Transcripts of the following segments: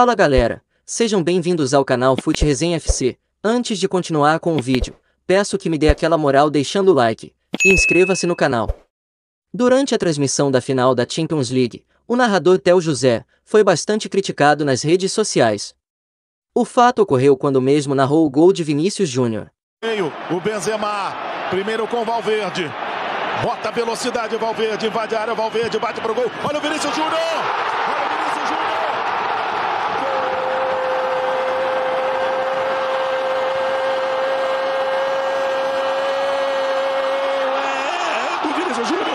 Fala galera, sejam bem-vindos ao canal Fute Resenha FC. Antes de continuar com o vídeo, peço que me dê aquela moral deixando o like e inscreva-se no canal. Durante a transmissão da final da Champions League, o narrador Theo José foi bastante criticado nas redes sociais. O fato ocorreu quando mesmo narrou o gol de Vinícius Júnior. Veio O Benzema, primeiro com Valverde. Bota velocidade, Valverde, invade a área, Valverde bate pro gol. Olha o Vinícius Júnior! Vinícius Júnior.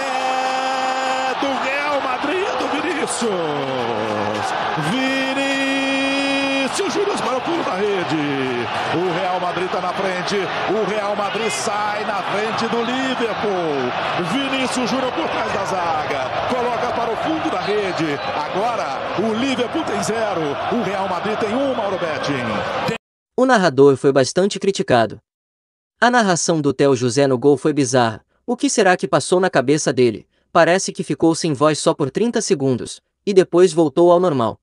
É do Real Madrid, é do Vinícius. Vinícius Júnior para o pulo da rede. O Real Madrid está na frente. O Real Madrid sai na frente do Liverpool. Vinícius Júnior por trás da zaga. Coloca para o fundo da rede. Agora o Liverpool tem zero. O Real Madrid tem um, Mauro Betting. Tem... O narrador foi bastante criticado, a narração do Theo José no gol foi bizarra. O que será que passou na cabeça dele? Parece que ficou sem voz só por 30 segundos, e depois voltou ao normal.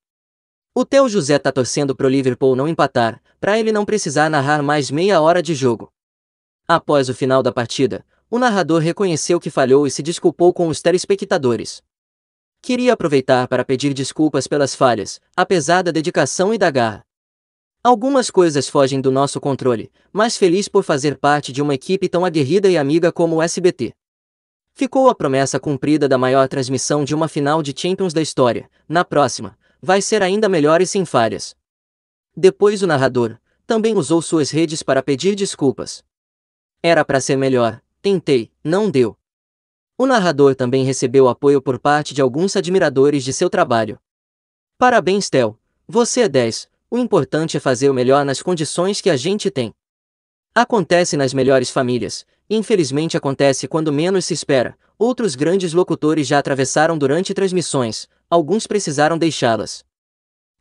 O Theo José tá torcendo pro Liverpool não empatar, para ele não precisar narrar mais meia hora de jogo. Após o final da partida, o narrador reconheceu que falhou e se desculpou com os telespectadores. Queria aproveitar para pedir desculpas pelas falhas, apesar da dedicação e da garra. Algumas coisas fogem do nosso controle, mas feliz por fazer parte de uma equipe tão aguerrida e amiga como o SBT. Ficou a promessa cumprida da maior transmissão de uma final de Champions da história. Na próxima, vai ser ainda melhor e sem falhas. Depois o narrador também usou suas redes para pedir desculpas. Era para ser melhor, tentei, não deu. O narrador também recebeu apoio por parte de alguns admiradores de seu trabalho. Parabéns, Tel. Você é 10. O importante é fazer o melhor nas condições que a gente tem. Acontece nas melhores famílias, e infelizmente acontece quando menos se espera. Outros grandes locutores já atravessaram durante transmissões, alguns precisaram deixá-las.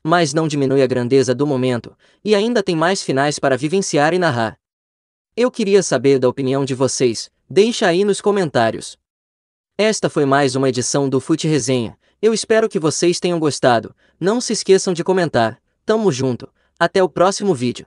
Mas não diminui a grandeza do momento, e ainda tem mais finais para vivenciar e narrar. Eu queria saber da opinião de vocês, deixa aí nos comentários. Esta foi mais uma edição do Fute Resenha. Eu espero que vocês tenham gostado. Não se esqueçam de comentar, Tamo junto. Até o próximo vídeo.